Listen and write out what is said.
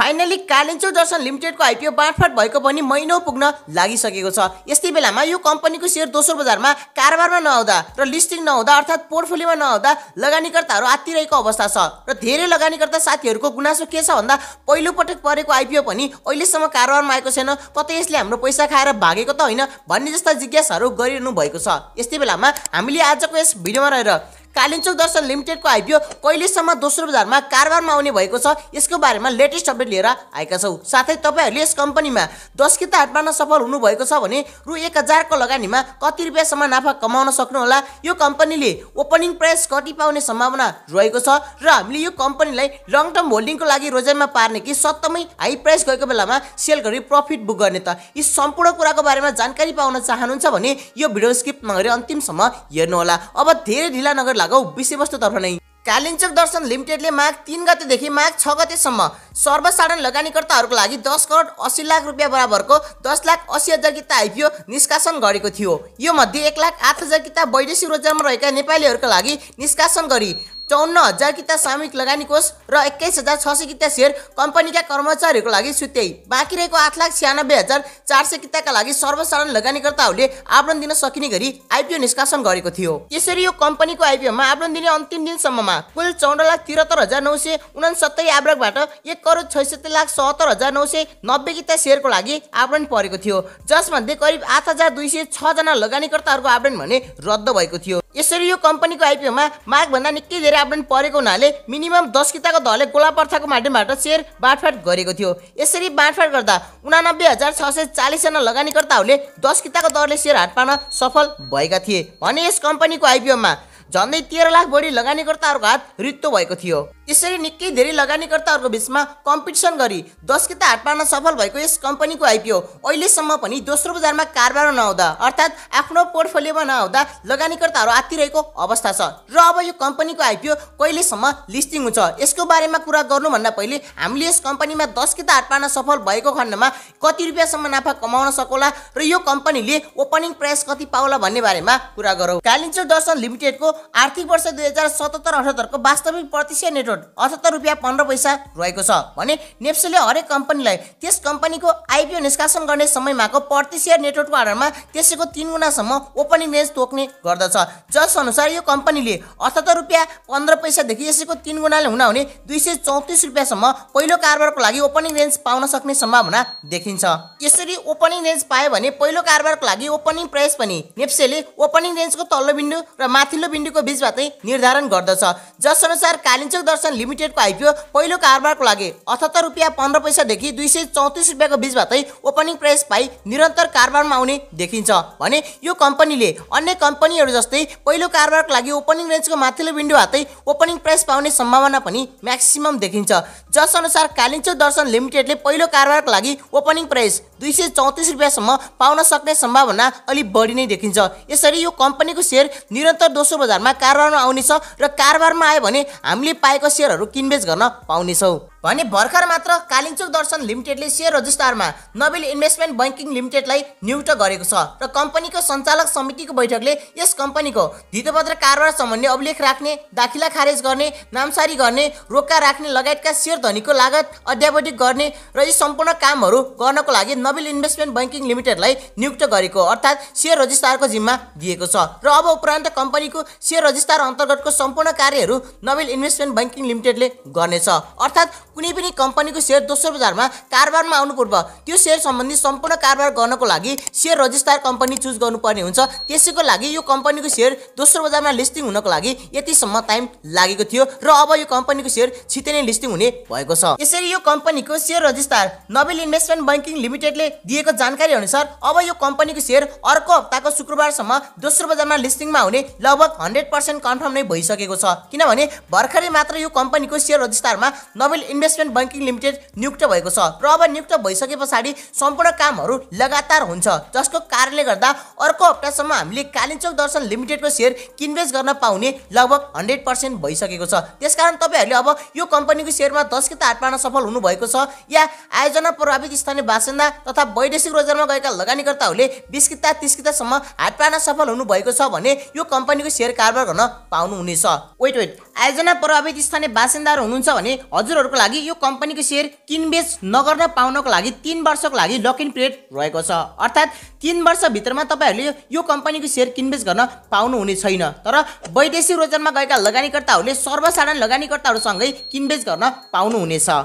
finally कालिन्चो दर्शन लिमिटेडको IPO बाँडफाँड भएको पनि महिनौ पुग्न लागिसकेको छ यस्तै बेलामा यो कम्पनीको सेयर दोस्रो बजारमा कारोबारमा नहुँदा र लिस्टिङ नहुँदा अर्थात् पोर्टफोलियोमा नहुँदा लगानीकर्ताहरू आत्तिरहेको अवस्था छ र धेरै लगानीकर्ता साथीहरूको गुनासो के छ भन्दा पहिलोपटक परेको आइपिओ पनि अहिलेसम्म कारोबारमा आएको छैन कतै यसले हाम्रो पैसा खाएर भागेको त होइन भन्ने जस्ता जिज्ञासाहरू गरिरहनु भएको छ यस्तै बेलामा हामीले आजको यस भिडियोमा रहेर कालिम्चोक दर्शन लिमिटेडको आइपिओ कहिलेसम्म दोस्रो बजारमा कारोबारमा आउने भएको छ यसको बारेमा लेटेस्ट अपडेट लिएर आएका छौँ साथै तपाईँहरूले यस कम्पनीमा दस किता हाटमा सफल हुनुभएको छ भने रु एक हजारको लगानीमा कति रुपियाँसम्म नाफा कमाउन सक्नुहोला यो कम्पनीले ओपनिङ प्राइस कति पाउने सम्भावना रहेको छ र हामीले यो कम्पनीलाई लङ टर्म होल्डिङको लागि रोजाइमा पार्ने कि सत्तमै हाई प्राइस गएको बेलामा सेल गरी प्रफिट बुक गर्ने त यी सम्पूर्ण कुराको बारेमा जानकारी पाउन चाहनुहुन्छ भने यो भिडियो स्किप नगरी अन्तिमसम्म हेर्नुहोला अब धेरै ढिला नगर लागौ विषयवस्तुतर्फ नै कालिन्चोक दर्शन लिमिटेडले माघ तिन गतेदेखि माघ छ गतेसम्म सर्वसाधारण लगानीकर्ताहरूको लागि दस करोड अस्सी लाख रुपियाँ बराबरको दस लाख अस्सी हजार किता आइपिओ निष्कासन गरेको थियो यो मध्ये एक लाख आठ हजार किता वैदेशिक रोजगारमा रहेका नेपालीहरूका लागि निष्कासन गरी चौन्न हजार किता सामूहिक लगानी कोष र एक्काइस हजार छ सय किता सेयर कम्पनीका कर्मचारीहरूको लागि सुत्याई बाँकी रहेको आठ लाख छ्यानब्बे हजार चार सय किताका लागि सर्वसाधारण लगानीकर्ताहरूले आवरण दिन सकिने गरी आइपिओ निष्कासन गरेको थियो यसरी यो कम्पनीको आइपिओमा आवरण दिने अन्तिम दिनसम्ममा कुल चौध लाख त्रिहत्तर हजार नौ सय उनासत्तरी आवरकबाट एक करोड छैसठी लाख सहत्तर हजार नौ सय नब्बे किता सेयरको लागि आवरण परेको थियो जसमध्ये करिब आठ हजार दुई सय छजना लगानीकर्ताहरूको आवरण भने रद्द भएको थियो यसरी यो कम्पनीको आइपिओमा मागभन्दा निकै धेरै आवेदन परेको हुनाले मिनिमम दस किताको दलले पर्थाको माध्यमबाट सेयर बाँडफाँड गरेको थियो यसरी बाँडफाँड गर्दा उनानब्बे हजार छ सय चालिसजना लगानीकर्ताहरूले दस किताको दरले सेयर हाट पार्न सफल भएका थिए भने यस कम्पनीको आइपिओमा झन्डै तेह्र लाख बढी लगानीकर्ताहरूको हात रित्तो भएको थियो यसरी निकै धेरै लगानीकर्ताहरूको बिचमा कम्पिटिसन गरी दस किता हात पार्न सफल भएको यस कम्पनीको आइपिओ अहिलेसम्म पनि दोस्रो बजारमा कारोबार नहुँदा अर्थात् आफ्नो पोर्टफोलियोमा नहुँदा लगानीकर्ताहरू आत्तिरहेको अवस्था छ र अब यो कम्पनीको आइपिओ कहिलेसम्म लिस्टिङ हुन्छ यसको बारेमा कुरा गर्नुभन्दा पहिले हामीले यस कम्पनीमा दस किता हात पार्न सफल भएको खण्डमा कति रुपियाँसम्म नाफा कमाउन सकोला र यो कम्पनीले ओपनिङ प्राइस कति पाउला भन्ने बारेमा कुरा गरौँ कालिन्चो दर्शन लिमिटेडको आर्थिक वर्ष दुई हजार सतहत्तर अठहत्तरको वास्तविक प्रतिशत नेटवर्क करोड अठहत्तर रुपियाँ पन्ध्र पैसा रहेको छ भने नेप्सेले हरेक कम्पनीलाई त्यस कम्पनीको आइपिओ निष्कासन गर्ने समयमाको प्रति सेयर नेटवर्कको आधारमा त्यसैको तिन गुणासम्म ओपनिङ रेन्ज तोक्ने गर्दछ जसअनुसार यो कम्पनीले अठहत्तर रुपियाँ पन्ध्र पैसादेखि यसैको तिन गुणाले हुन हुने दुई सय चौतिस रुपियाँसम्म पहिलो कारोबारको लागि ओपनिङ रेन्ज पाउन सक्ने सम्भावना देखिन्छ यसरी ओपनिङ रेन्ज पायो भने पहिलो कारोबारको लागि ओपनिङ प्राइस पनि नेप्सेले ओपनिङ रेन्जको तल्लो बिन्दु र माथिल्लो बिन्दुको बिचबाटै निर्धारण गर्दछ जसअनुसार दर्शन कर्पोरेसन लिमिटेडको आइपिओ पहिलो कारोबारको लागि अठहत्तर रुपियाँ पन्ध्र पैसादेखि दुई सय चौतिस रुपियाँको बिचबाटै ओपनिङ प्राइस पाइ निरन्तर कारोबारमा आउने देखिन्छ भने यो कम्पनीले अन्य कम्पनीहरू जस्तै पहिलो कारोबारको लागि ओपनिङ रेन्जको माथिल्लो विन्डो हातै ओपनिङ प्राइस पाउने सम्भावना पनि म्याक्सिमम देखिन्छ जसअनुसार कालिचो दर्शन लिमिटेडले पहिलो कारोबारको लागि ओपनिङ प्राइस दुई सय चौतिस रुपियाँसम्म पाउन सक्ने सम्भावना अलिक बढी नै देखिन्छ यसरी यो कम्पनीको सेयर निरन्तर दोस्रो बजारमा कारोबारमा आउनेछ र कारोबारमा आयो भने हामीले पाएको सेयरहरू किनबेच गर्न पाउनेछौँ भने भर्खर मात्र कालिम्चोक दर्शन लिमिटेडले सेयर रजिस्टारमा नोबेल इन्भेस्टमेन्ट ब्याङ्किङ लिमिटेडलाई नियुक्त गरेको छ र कम्पनीको सञ्चालक समितिको बैठकले यस कम्पनीको धितोपत्र कारोबार सम्बन्धी अभिलेख राख्ने दाखिला खारेज गर्ने नामसारी गर्ने रोका राख्ने लगायतका सेयर धनीको लागत अध्यावधिक गर्ने र यी सम्पूर्ण कामहरू गर्नको लागि नोबेल इन्भेस्टमेन्ट ब्याङ्किङ लिमिटेडलाई नियुक्त गरेको अर्थात् सेयर रजिस्टारको जिम्मा दिएको छ र अब उपरान्त कम्पनीको सेयर रजिस्टार अन्तर्गतको सम्पूर्ण कार्यहरू नोबेल इन्भेस्टमेन्ट ब्याङ्किङ लिमिटेडले गर्नेछ अर्थात् कुनै पनि कम्पनीको सेयर दोस्रो बजारमा कारोबारमा आउनु पूर्व त्यो सेयर सम्बन्धी सम्पूर्ण कारोबार गर्नको लागि सेयर रजिस्ट्रार कम्पनी चुज गर्नुपर्ने हुन्छ त्यसैको लागि यो कम्पनीको सेयर दोस्रो बजारमा लिस्टिङ हुनको लागि यतिसम्म टाइम लागेको थियो र अब यो कम्पनीको सेयर छिटै नै लिस्टिङ हुने भएको छ यसरी यो कम्पनीको share registrar Nobel investment banking लिमिटेडले दिएको जानकारी अनुसार अब यो कम्पनीको सेयर अर्को हप्ताको शुक्रबारसम्म दोस्रो बजारमा लिस्टिङमा हुने लगभग हन्ड्रेड पर्सेन्ट कन्फर्म नै भइसकेको छ किनभने भर्खरै मात्र यो कम्पनीको सेयर रजिस्ट्रारमा नोबेल इन्भेस्टमेन्ट ब्याङ्किङ लिमिटेड नियुक्त भएको छ र अब नियुक्त भइसके पछाडि सम्पूर्ण कामहरू लगातार हुन्छ जसको कारणले गर्दा अर्को हप्तासम्म हामीले कालिम्चोक दर्शन लिमिटेडको सेयर किनबेच गर्न पाउने लगभग हन्ड्रेड पर्सेन्ट भइसकेको छ त्यसकारण तपाईँहरूले अब यो कम्पनीको सेयरमा दस कि हात पार्न सफल हुनुभएको छ या आयोजना प्रभावित स्थानीय बासिन्दा तथा वैदेशिक रोजगारमा गएका लगानीकर्ताहरूले बिस किता तिस कितासम्म हात पार्न सफल हुनुभएको छ भने यो कम्पनीको सेयर कारोबार गर्न पाउनुहुनेछ वेट वेट आयोजना प्रभावित स्थानीय बासिन्दाहरू हुनुहुन्छ भने हजुरहरूको लागि यो कम्पनीको सेयर किनबेच नगर्न पाउनको लागि तिन वर्षको लागि लक इन पिरियड रहेको छ अर्थात् तिन वर्षभित्रमा तपाईँहरूले यो कम्पनीको सेयर किनबेच गर्न पाउनुहुने छैन तर वैदेशिक रोजगारमा गएका लगानीकर्ताहरूले सर्वसाधारण लगानीकर्ताहरूसँगै किनबेच गर्न पाउनुहुनेछ